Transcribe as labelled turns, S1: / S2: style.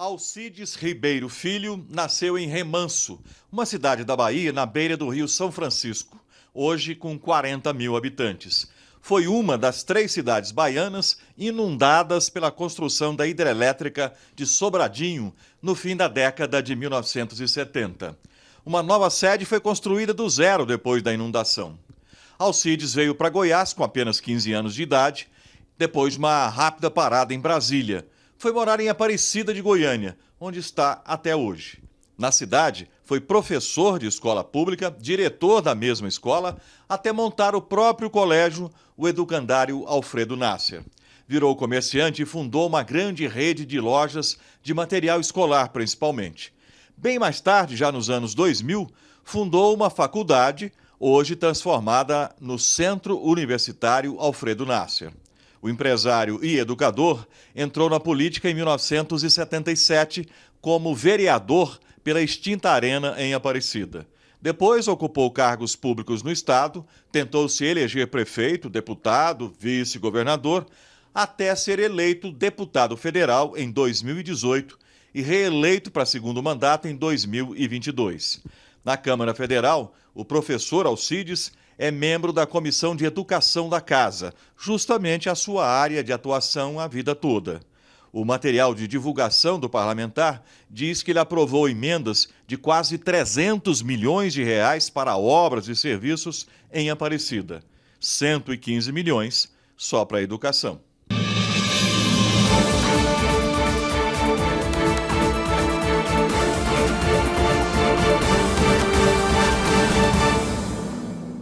S1: Alcides Ribeiro Filho nasceu em Remanso, uma cidade da Bahia na beira do rio São Francisco, hoje com 40 mil habitantes. Foi uma das três cidades baianas inundadas pela construção da hidrelétrica de Sobradinho no fim da década de 1970. Uma nova sede foi construída do zero depois da inundação. Alcides veio para Goiás com apenas 15 anos de idade, depois de uma rápida parada em Brasília foi morar em Aparecida de Goiânia, onde está até hoje. Na cidade, foi professor de escola pública, diretor da mesma escola, até montar o próprio colégio, o educandário Alfredo Nasser. Virou comerciante e fundou uma grande rede de lojas de material escolar, principalmente. Bem mais tarde, já nos anos 2000, fundou uma faculdade, hoje transformada no Centro Universitário Alfredo Nasser. O empresário e educador entrou na política em 1977 como vereador pela extinta Arena em Aparecida. Depois ocupou cargos públicos no Estado, tentou se eleger prefeito, deputado, vice-governador, até ser eleito deputado federal em 2018 e reeleito para segundo mandato em 2022. Na Câmara Federal, o professor Alcides é membro da Comissão de Educação da Casa, justamente a sua área de atuação a vida toda. O material de divulgação do parlamentar diz que ele aprovou emendas de quase 300 milhões de reais para obras e serviços em Aparecida, 115 milhões só para a educação.